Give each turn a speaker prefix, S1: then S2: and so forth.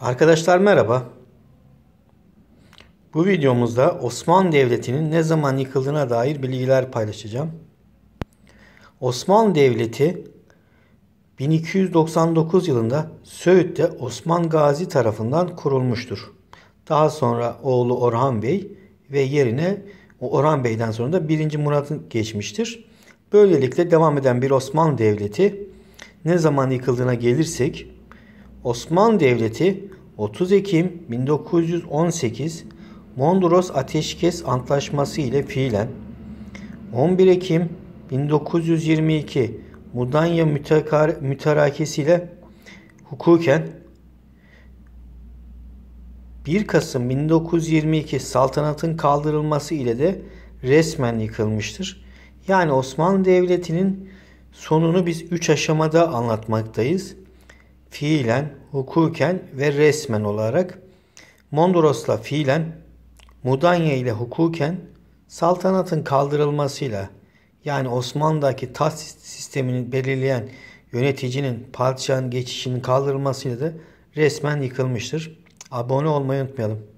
S1: Arkadaşlar merhaba. Bu videomuzda Osmanlı Devleti'nin ne zaman yıkıldığına dair bilgiler paylaşacağım. Osmanlı Devleti 1299 yılında Söğüt'te Osman Gazi tarafından kurulmuştur. Daha sonra oğlu Orhan Bey ve yerine Orhan Bey'den sonra da 1. Murat'ın geçmiştir. Böylelikle devam eden bir Osmanlı Devleti ne zaman yıkıldığına gelirsek Osmanlı Devleti 30 Ekim 1918 Mondros Ateşkes Antlaşması ile fiilen 11 Ekim 1922 Mudanya Mütarakesi ile hukuken 1 Kasım 1922 saltanatın kaldırılması ile de resmen yıkılmıştır. Yani Osmanlı Devleti'nin sonunu biz 3 aşamada anlatmaktayız fiilen, hukuken ve resmen olarak, Mondros'la fiilen, Mudanya ile hukuken, saltanatın kaldırılmasıyla yani Osmanlı'daki taht sistemini belirleyen yöneticinin padişahın geçişinin kaldırılmasıyla da resmen yıkılmıştır. Abone olmayı unutmayalım.